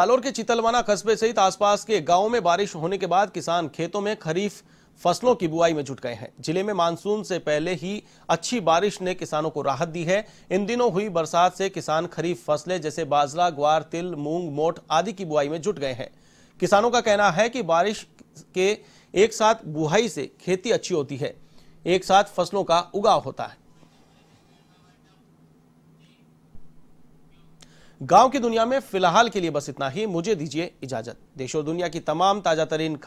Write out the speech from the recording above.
जालोर के चितलवाना कस्बे सहित आसपास के गांवों में बारिश होने के बाद किसान खेतों में खरीफ फसलों की बुआई में जुट गए हैं जिले में मानसून से पहले ही अच्छी बारिश ने किसानों को राहत दी है इन दिनों हुई बरसात से किसान खरीफ फसलें जैसे बाजरा ग्वार तिल मूंग मोट आदि की बुआई में जुट गए हैं किसानों का कहना है कि बारिश के एक साथ बुआई से खेती अच्छी होती है एक साथ फसलों का उगाव होता है गांव की दुनिया में फिलहाल के लिए बस इतना ही मुझे दीजिए इजाजत देश और दुनिया की तमाम ताजा तरीन